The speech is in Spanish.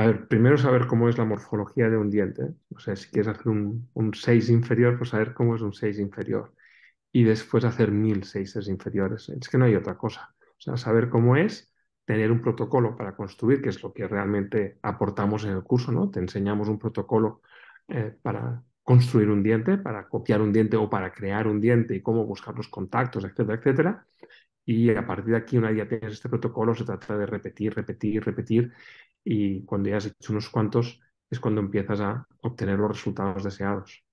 A ver, primero saber cómo es la morfología de un diente. O sea, si quieres hacer un, un 6 inferior, pues saber cómo es un 6 inferior. Y después hacer mil 6 inferiores. Es que no hay otra cosa. O sea, saber cómo es, tener un protocolo para construir, que es lo que realmente aportamos en el curso, ¿no? Te enseñamos un protocolo eh, para construir un diente, para copiar un diente o para crear un diente y cómo buscar los contactos, etcétera, etcétera. Y a partir de aquí, una vez ya tienes este protocolo, se trata de repetir, repetir, repetir y cuando ya has hecho unos cuantos es cuando empiezas a obtener los resultados deseados.